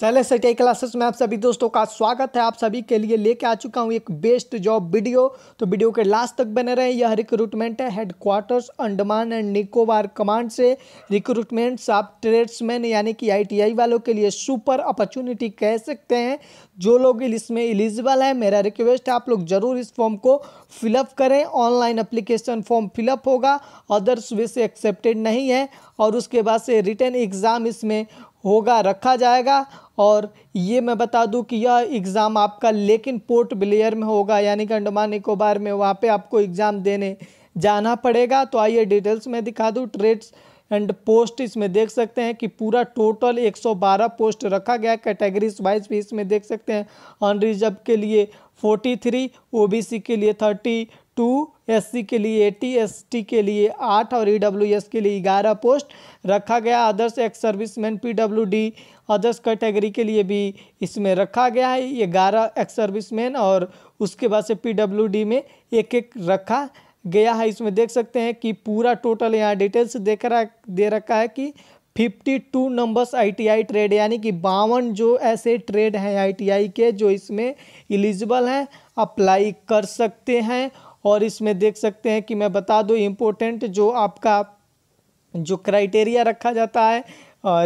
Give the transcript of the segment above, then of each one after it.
सैलेस आई classes में आप सभी दोस्तों का स्वागत है आप सभी के लिए लेके आ चुका हूँ एक बेस्ट जॉब वीडियो तो वीडियो के लास्ट तक बने रहें यह रिक्रूटमेंट है headquarters Andaman and Nicobar command से रिक्रूटमेंट्स आप ट्रेड्समैन यानी कि आईटीआई वालों के लिए सुपर अपॉर्चुनिटी कह सकते हैं जो लोग इसमें एलिजिबल है मेरा रिक्वेस्ट है आप लोग ज़रूर इस फॉर्म को फिलअप करें ऑनलाइन अप्लीकेशन फॉर्म फिलअप होगा अदर्स वे से एक्सेप्टेड नहीं है और उसके बाद से रिटर्न एग्ज़ाम इसमें होगा रखा जाएगा और ये मैं बता दूं कि यह एग्ज़ाम आपका लेकिन पोर्ट ब्लेयर में होगा यानी कि अंडमान निकोबार में वहाँ पे आपको एग्ज़ाम देने जाना पड़ेगा तो आइए डिटेल्स में दिखा दूँ ट्रेड्स एंड पोस्ट इसमें देख सकते हैं कि पूरा टोटल 112 पोस्ट रखा गया कैटेगरीज वाइज भी इसमें देख सकते हैं अनरिजर्व के लिए 43 ओबीसी के लिए टू एस के लिए एटी एस के लिए आठ और ई e के लिए ग्यारह पोस्ट रखा गया others ex serviceman PWD others category के लिए भी इसमें रखा गया है ये ग्यारह एक्स सर्विसमैन और उसके बाद से पीडब्ल्यूडी में एक एक रखा गया है इसमें देख सकते हैं कि पूरा टोटल यहाँ डिटेल्स देख रहा दे रखा है कि fifty two numbers I trade यानी कि बावन जो ऐसे ट्रेड हैं आईटीआई के जो इसमें एलिजिबल हैं अप्लाई कर सकते हैं और इसमें देख सकते हैं कि मैं बता दूँ इम्पोर्टेंट जो आपका जो क्राइटेरिया रखा जाता है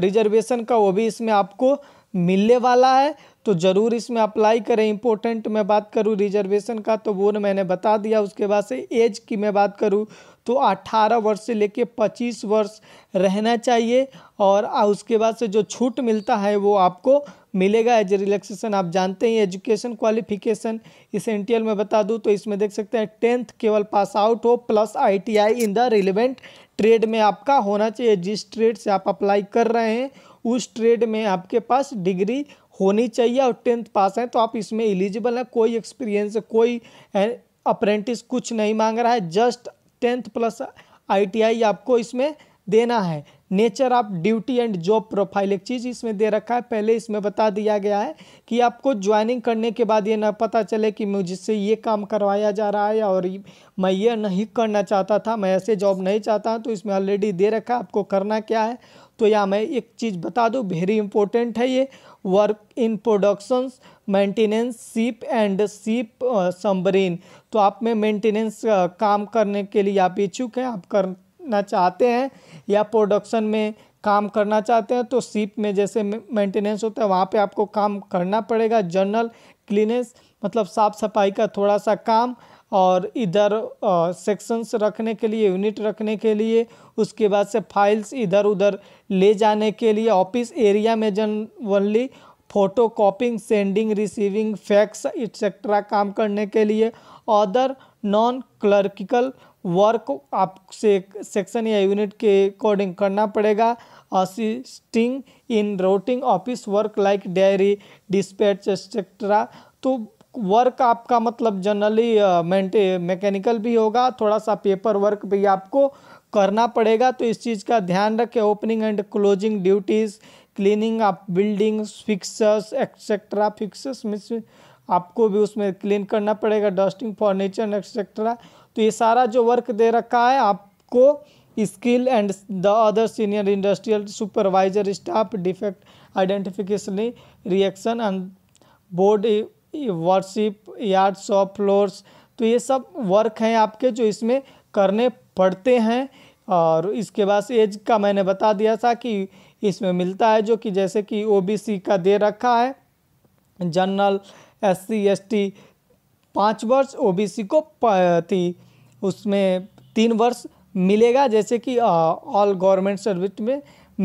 रिजर्वेशन का वो भी इसमें आपको मिलने वाला है तो ज़रूर इसमें अप्लाई करें इम्पोर्टेंट मैं बात करूँ रिजर्वेशन का तो वो मैंने बता दिया उसके बाद से एज की मैं बात करूँ तो 18 वर्ष से लेके 25 वर्ष रहना चाहिए और उसके बाद से जो छूट मिलता है वो आपको मिलेगा एज ए रिलैक्सेशन आप जानते हैं एजुकेशन क्वालिफिकेशन इस इसेंटियल में बता दूं तो इसमें देख सकते हैं टेंथ केवल पास आउट हो plus ITI in the relevant trade में आपका होना चाहिए जिस ट्रेड से आप अप्लाई कर रहे हैं उस ट्रेड में आपके पास डिग्री होनी चाहिए और टेंथ पास हैं तो आप इसमें एलिजिबल हैं कोई एक्सपीरियंस कोई अप्रेंटिस कुछ नहीं मांग रहा है जस्ट टेंथ प्लस आईटीआई आपको इसमें देना है nature of duty and job profile एक चीज़ इसमें दे रखा है पहले इसमें बता दिया गया है कि आपको ज्वाइनिंग करने के बाद ये ना पता चले कि मुझसे ये काम करवाया जा रहा है और मैं ये नहीं करना चाहता था मैं ऐसे जॉब नहीं चाहता तो इसमें ऑलरेडी दे रखा है आपको करना क्या है तो या मैं एक चीज़ बता दूँ वेरी इंपॉर्टेंट है ये work in productions maintenance ship and ship submarine तो आप में मेंटेनेंस काम करने के लिए आप इच्छुक हैं आप करना चाहते हैं या प्रोडक्शन में काम करना चाहते हैं तो सीप में जैसे मेंटेनेंस होता है वहाँ पे आपको काम करना पड़ेगा जनरल क्लीनेस मतलब साफ़ सफाई का थोड़ा सा काम और इधर सेक्शंस रखने के लिए यूनिट रखने के लिए उसके बाद से फाइल्स इधर उधर ले जाने के लिए ऑफिस एरिया में only photo copying sending receiving fax etcetera काम करने के लिए अदर नॉन क्लर्किकल वर्क आप से, सेक्शन या यूनिट के अकॉर्डिंग करना पड़ेगा assisting in routine office work like diary dispatch etcetera तो वर्क आपका मतलब जनरली मेंटे मैकेनिकल भी होगा थोड़ा सा पेपर वर्क भी आपको करना पड़ेगा तो इस चीज़ का ध्यान रखें opening and closing duties cleaning of buildings fixtures etcetera fixtures means आपको भी उसमें क्लीन करना पड़ेगा डस्टिंग फर्नीचर एक्सेट्रा तो ये सारा जो वर्क दे रखा है आपको skill and the other senior industrial supervisor staff defect identification reaction and board workshop yard shop floors तो ये सब वर्क हैं आपके जो इसमें करने पड़ते हैं और इसके बाद एज का मैंने बता दिया था कि इसमें मिलता है जो कि जैसे कि ओबीसी का दे रखा है general S C S T पाँच वर्ष ओबीसी को थी उसमें तीन वर्ष मिलेगा जैसे कि ऑल गवर्नमेंट सर्विस में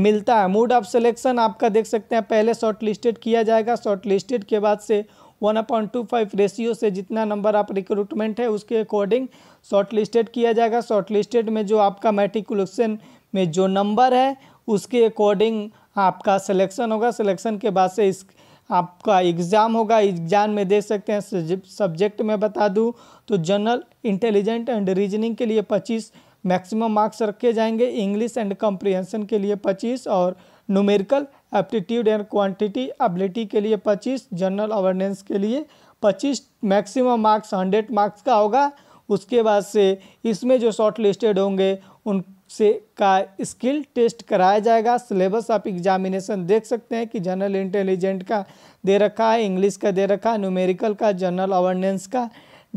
मिलता है मूड ऑफ सिलेक्शन आपका देख सकते हैं पहले शॉर्ट लिस्टेड किया जाएगा शॉर्ट लिस्टेड के बाद से one appoint to five ratio से जितना नंबर आप रिक्रूटमेंट है उसके अकॉर्डिंग शॉर्ट लिस्टेड किया जाएगा शॉर्ट लिस्टेड में जो आपका मेट्रिकुलेशन में जो नंबर है उसके अकॉर्डिंग आपका सिलेक्शन होगा सिलेक्शन के बाद से इस आपका एग्ज़ाम होगा एग्ज़ाम में दे सकते हैं सब्जेक्ट में बता दूं तो जनरल इंटेलिजेंट एंड रीजनिंग के लिए 25 मैक्सिमम मार्क्स रखे जाएंगे इंग्लिश एंड कम्प्रिहेंसन के लिए 25 और numerical aptitude and quantity ability के लिए 25 जनरल अवेयरनेस के लिए 25 मैक्सिमम मार्क्स हंड्रेड मार्क्स का होगा उसके बाद से इसमें जो शॉर्ट लिस्टेड होंगे उन से का स्किल टेस्ट कराया जाएगा सिलेबस आप एग्जामिनेशन देख सकते हैं कि जनरल इंटेलिजेंट का दे रखा है इंग्लिश का दे रखा है न्यूमेरिकल का जनरल अवेयरनेस का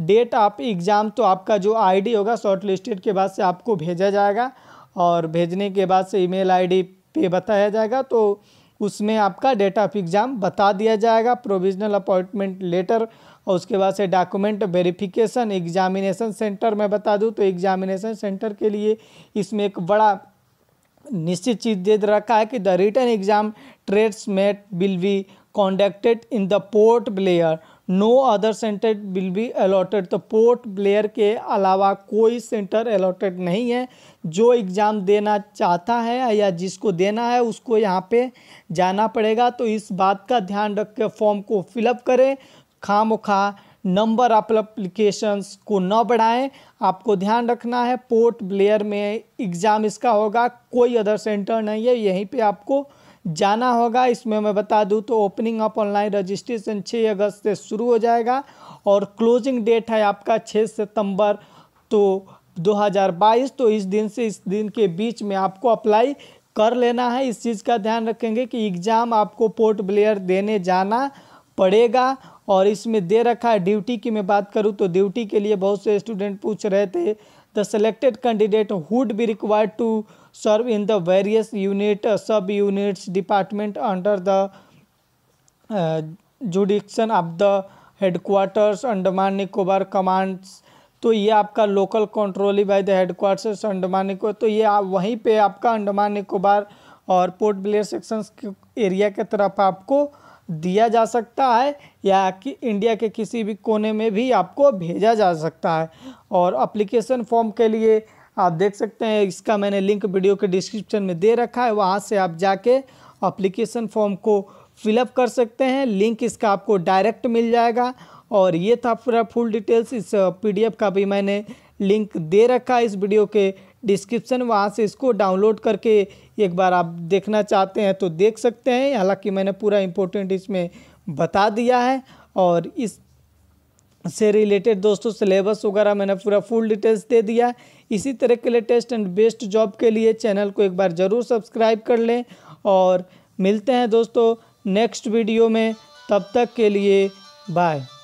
डेट आप एग्ज़ाम तो आपका जो आईडी होगा शॉर्ट लिस्टेड के बाद से आपको भेजा जाएगा और भेजने के बाद से ईमेल आईडी पे बताया जाएगा तो उसमें आपका डेट ऑफ एग्ज़ाम बता दिया जाएगा प्रोविजनल अपॉइंटमेंट लेटर और उसके बाद से डॉक्यूमेंट वेरिफिकेशन एग्जामिनेशन सेंटर मैं बता दूं तो एग्जामिनेशन सेंटर के लिए इसमें एक बड़ा निश्चित चीज़ दे रखा है कि the written exam tradesman will be conducted in the Port Blair no other centre will be allotted तो पोर्ट ब्लेयर के अलावा कोई सेंटर अलॉटेड नहीं है जो एग्ज़ाम देना चाहता है या जिसको देना है उसको यहाँ पे जाना पड़ेगा तो इस बात का ध्यान रख के फॉर्म को फिलअप करें खाम खा नंबर आप अप्लीकेशंस को न बढ़ाएं आपको ध्यान रखना है पोर्ट ब्लेयर में एग्ज़ाम इसका होगा कोई अदर सेंटर नहीं है यहीं पे आपको जाना होगा इसमें मैं बता दूं तो ओपनिंग अप ऑनलाइन रजिस्ट्रेशन 6 अगस्त से शुरू हो जाएगा और क्लोजिंग डेट है आपका 6 सितंबर तो 2022 तो इस दिन से इस दिन के बीच में आपको अप्लाई कर लेना है इस चीज़ का ध्यान रखेंगे कि एग्ज़ाम आपको पोर्ट ब्लेयर देने जाना पड़ेगा और इसमें दे रखा है ड्यूटी की मैं बात करूँ तो ड्यूटी के लिए बहुत से स्टूडेंट पूछ रहे थे the selected candidate would be required to serve in the various unit uh, sub units department under the uh, jurisdiction of the headquarters Andaman Nicobar commands तो ये आपका local controlled by the headquarters Andaman Nicobar तो ये आप वहीं पे आपका अंडमान निकोबार और पोर्ट ब्लेयर सेक्शंस एरिया के तरफ आपको दिया जा सकता है या कि इंडिया के किसी भी कोने में भी आपको भेजा जा सकता है और अप्लीकेशन फॉर्म के लिए आप देख सकते हैं इसका मैंने लिंक वीडियो के डिस्क्रिप्शन में दे रखा है वहाँ से आप जाके अप्लीकेशन फॉर्म को फिलअप कर सकते हैं लिंक इसका आपको डायरेक्ट मिल जाएगा और ये था पूरा फुल डिटेल्स इस पीडीएफ का भी मैंने लिंक दे रखा है इस वीडियो के डिस्क्रिप्शन वहाँ से इसको डाउनलोड करके एक बार आप देखना चाहते हैं तो देख सकते हैं हालांकि मैंने पूरा इम्पोर्टेंट इसमें बता दिया है और इस से रिलेटेड दोस्तों सिलेबस वगैरह मैंने पूरा फुल डिटेल्स दे दिया इसी तरह के लेटेस्ट एंड बेस्ट जॉब के लिए चैनल को एक बार ज़रूर सब्सक्राइब कर लें और मिलते हैं दोस्तों नेक्स्ट वीडियो में तब तक के लिए बाय